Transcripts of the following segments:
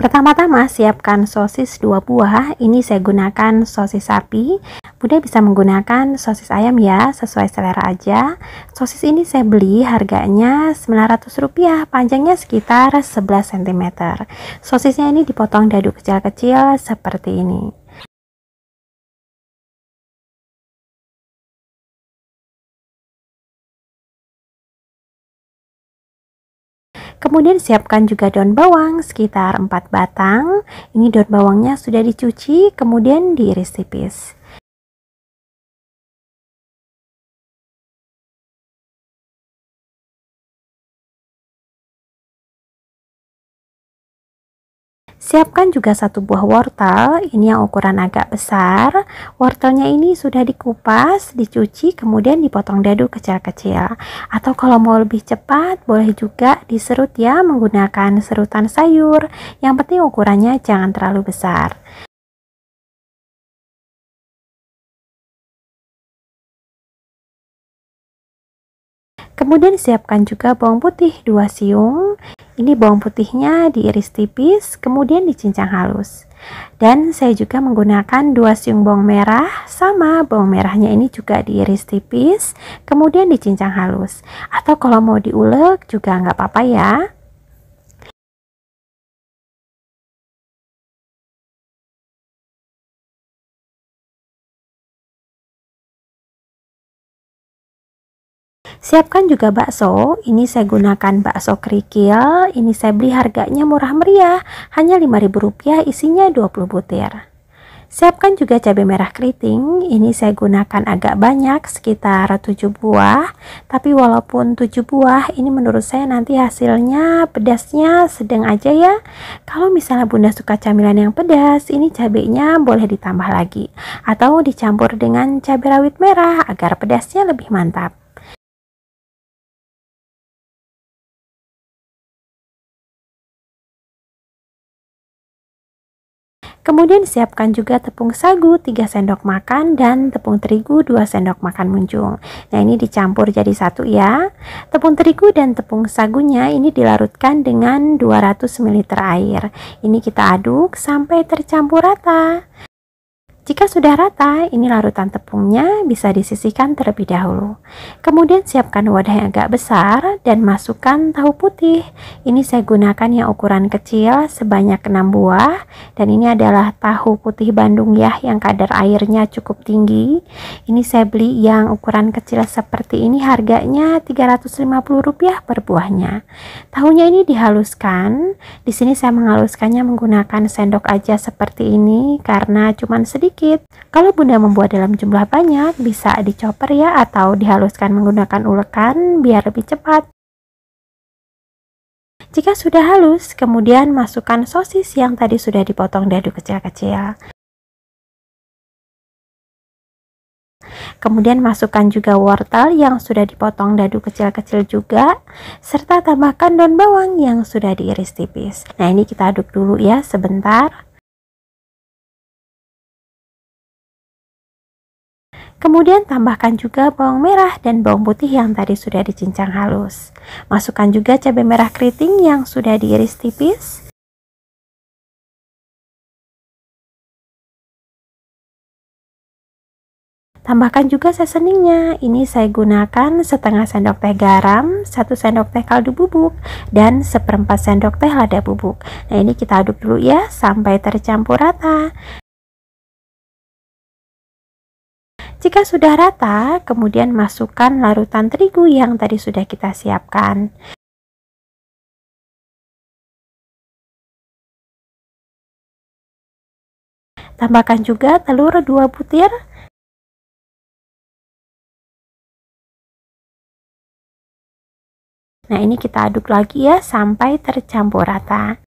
Pertama-tama siapkan sosis dua buah, ini saya gunakan sosis sapi, Bunda bisa menggunakan sosis ayam ya, sesuai selera aja. Sosis ini saya beli harganya Rp900, panjangnya sekitar 11 cm. Sosisnya ini dipotong dadu kecil-kecil seperti ini. Kemudian siapkan juga daun bawang sekitar 4 batang. Ini daun bawangnya sudah dicuci kemudian diiris tipis. Siapkan juga satu buah wortel, ini yang ukuran agak besar. Wortelnya ini sudah dikupas, dicuci, kemudian dipotong dadu kecil-kecil. Atau kalau mau lebih cepat, boleh juga diserut ya menggunakan serutan sayur. Yang penting ukurannya jangan terlalu besar. Kemudian siapkan juga bawang putih 2 siung. Ini bawang putihnya diiris tipis, kemudian dicincang halus. Dan saya juga menggunakan 2 siung bawang merah, sama bawang merahnya ini juga diiris tipis, kemudian dicincang halus. Atau kalau mau diulek juga nggak apa-apa ya. Siapkan juga bakso, ini saya gunakan bakso kerikil, ini saya beli harganya murah meriah, hanya Rp5.000 isinya 20 butir. Siapkan juga cabai merah keriting, ini saya gunakan agak banyak, sekitar 7 buah, tapi walaupun 7 buah, ini menurut saya nanti hasilnya pedasnya sedang aja ya. Kalau misalnya bunda suka camilan yang pedas, ini cabainya boleh ditambah lagi, atau dicampur dengan cabai rawit merah agar pedasnya lebih mantap. Kemudian siapkan juga tepung sagu 3 sendok makan dan tepung terigu 2 sendok makan munjung. Nah, ini dicampur jadi satu ya. Tepung terigu dan tepung sagunya ini dilarutkan dengan 200 ml air. Ini kita aduk sampai tercampur rata. Jika sudah rata, ini larutan tepungnya bisa disisihkan terlebih dahulu. Kemudian siapkan wadah yang agak besar dan masukkan tahu putih. Ini saya gunakan yang ukuran kecil sebanyak 6 buah dan ini adalah tahu putih Bandung ya yang kadar airnya cukup tinggi. Ini saya beli yang ukuran kecil seperti ini harganya Rp350 per buahnya. Tahunya ini dihaluskan. Di sini saya menghaluskannya menggunakan sendok aja seperti ini karena cuman sedikit sedikit. Kalau Bunda membuat dalam jumlah banyak, bisa dicoper ya atau dihaluskan menggunakan ulekan biar lebih cepat. Jika sudah halus, kemudian masukkan sosis yang tadi sudah dipotong dadu kecil-kecil. Kemudian masukkan juga wortel yang sudah dipotong dadu kecil-kecil juga, serta tambahkan daun bawang yang sudah diiris tipis. Nah ini kita aduk dulu ya sebentar. Kemudian tambahkan juga bawang merah dan bawang putih yang tadi sudah dicincang halus. Masukkan juga cabai merah keriting yang sudah diiris tipis. Tambahkan juga seasoningnya. Ini saya gunakan setengah sendok teh garam, satu sendok teh kaldu bubuk, dan seperempat sendok teh lada bubuk. Nah ini kita aduk dulu ya sampai tercampur rata. Jika sudah rata, kemudian masukkan larutan terigu yang tadi sudah kita siapkan. Tambahkan juga telur 2 butir. Nah, ini kita aduk lagi ya sampai tercampur rata.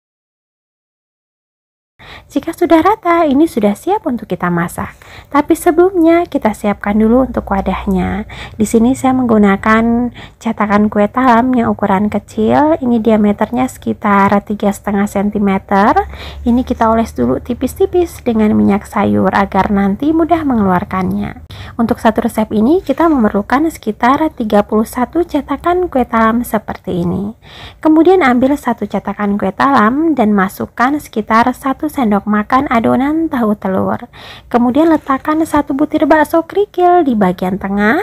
Jika sudah rata, ini sudah siap untuk kita masak. Tapi sebelumnya kita siapkan dulu untuk wadahnya. Di sini saya menggunakan cetakan kue talam yang ukuran kecil. Ini diameternya sekitar 3,5 cm. Ini kita oles dulu tipis-tipis dengan minyak sayur agar nanti mudah mengeluarkannya. Untuk satu resep ini kita memerlukan sekitar 31 cetakan kue talam seperti ini. Kemudian ambil satu cetakan kue talam dan masukkan sekitar 1 sendok sendok makan adonan tahu telur. Kemudian letakkan satu butir bakso kerikil di bagian tengah,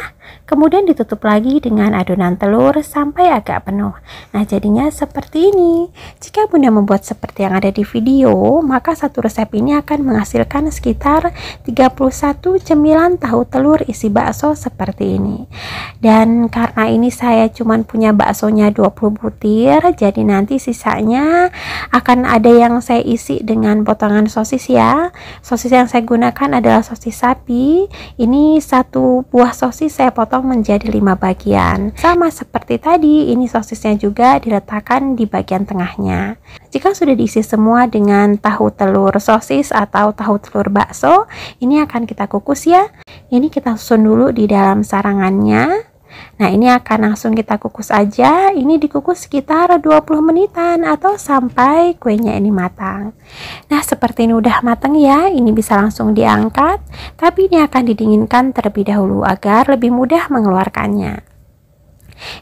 kemudian ditutup lagi dengan adonan telur sampai agak penuh nah jadinya seperti ini jika bunda membuat seperti yang ada di video maka satu resep ini akan menghasilkan sekitar 31 cemilan tahu telur isi bakso seperti ini dan karena ini saya cuman punya baksonya 20 butir jadi nanti sisanya akan ada yang saya isi dengan potongan sosis ya sosis yang saya gunakan adalah sosis sapi ini satu buah sosis saya potong dipotong menjadi lima bagian. Sama seperti tadi, ini sosisnya juga diletakkan di bagian tengahnya. Jika sudah diisi semua dengan tahu telur sosis atau tahu telur bakso, ini akan kita kukus ya. Ini kita susun dulu di dalam sarangannya Nah, ini akan langsung kita kukus aja. Ini dikukus sekitar 20 menitan atau sampai kuenya ini matang. Nah, seperti ini udah matang ya. Ini bisa langsung diangkat, tapi ini akan didinginkan terlebih dahulu agar lebih mudah mengeluarkannya.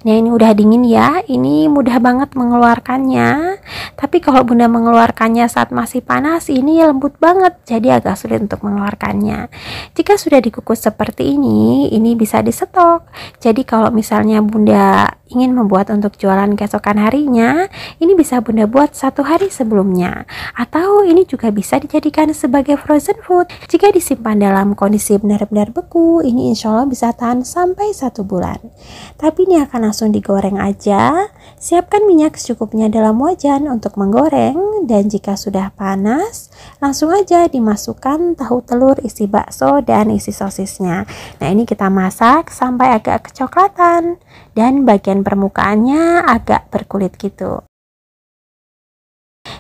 Nah ini udah dingin ya, ini mudah banget mengeluarkannya. Tapi kalau bunda mengeluarkannya saat masih panas, ini lembut banget, jadi agak sulit untuk mengeluarkannya. Jika sudah dikukus seperti ini, ini bisa disetok. Jadi kalau misalnya bunda ingin membuat untuk jualan keesokan harinya, ini bisa Bunda buat satu hari sebelumnya. Atau ini juga bisa dijadikan sebagai frozen food. Jika disimpan dalam kondisi benar-benar beku, ini insya Allah bisa tahan sampai satu bulan. Tapi ini akan langsung digoreng aja. Siapkan minyak secukupnya dalam wajan untuk menggoreng dan jika sudah panas, langsung aja dimasukkan tahu telur isi bakso dan isi sosisnya. Nah ini kita masak sampai agak kecoklatan dan bagian permukaannya agak berkulit gitu.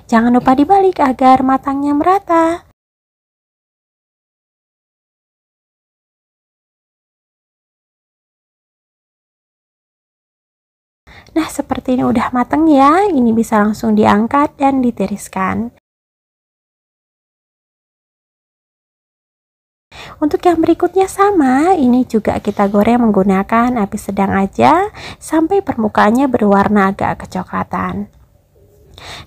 Jangan lupa dibalik agar matangnya merata. Nah, seperti ini udah mateng ya. Ini bisa langsung diangkat dan ditiriskan. Untuk yang berikutnya sama, ini juga kita goreng menggunakan api sedang aja sampai permukaannya berwarna agak kecoklatan.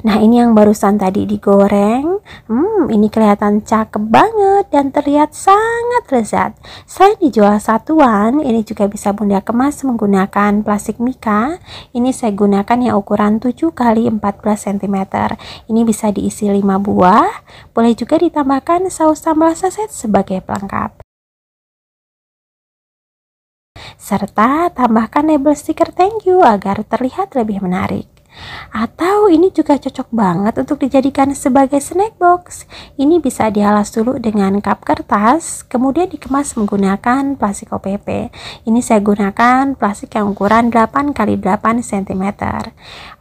Nah ini yang barusan tadi digoreng Hmm ini kelihatan cakep banget dan terlihat sangat lezat Selain dijual satuan ini juga bisa bunda kemas menggunakan plastik mika Ini saya gunakan yang ukuran 7 kali 14 cm Ini bisa diisi 5 buah Boleh juga ditambahkan saus sambal saset sebagai pelengkap serta tambahkan label stiker thank you agar terlihat lebih menarik. Atau ini juga cocok banget untuk dijadikan sebagai snack box. Ini bisa dialas dulu dengan cup kertas, kemudian dikemas menggunakan plastik OPP. Ini saya gunakan plastik yang ukuran 8 x 8 cm.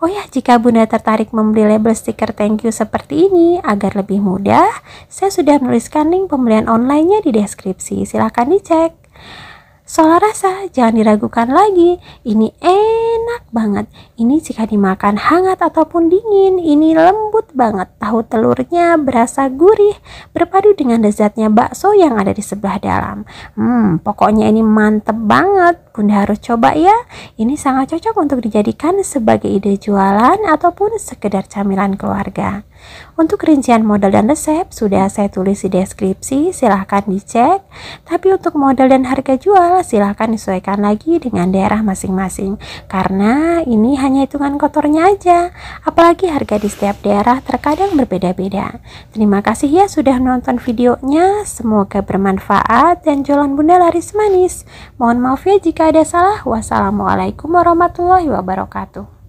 Oh ya, jika Bunda tertarik membeli label stiker thank you seperti ini agar lebih mudah, saya sudah menuliskan link pembelian online-nya di deskripsi. Silahkan dicek. Soal rasa, jangan diragukan lagi. Ini enak banget. Ini jika dimakan hangat ataupun dingin. Ini lembut banget. Tahu telurnya berasa gurih, berpadu dengan lezatnya bakso yang ada di sebelah dalam. Hmm, pokoknya ini mantep banget. Bunda harus coba ya. Ini sangat cocok untuk dijadikan sebagai ide jualan ataupun sekedar camilan keluarga. Untuk rincian modal dan resep sudah saya tulis di deskripsi, silahkan dicek. Tapi untuk modal dan harga jual silahkan disesuaikan lagi dengan daerah masing-masing. Karena ini hanya hitungan kotornya aja. Apalagi harga di setiap daerah terkadang berbeda-beda. Terima kasih ya sudah menonton videonya. Semoga bermanfaat dan jualan Bunda laris manis. Mohon maaf ya jika jika ada salah. Wassalamualaikum warahmatullahi wabarakatuh.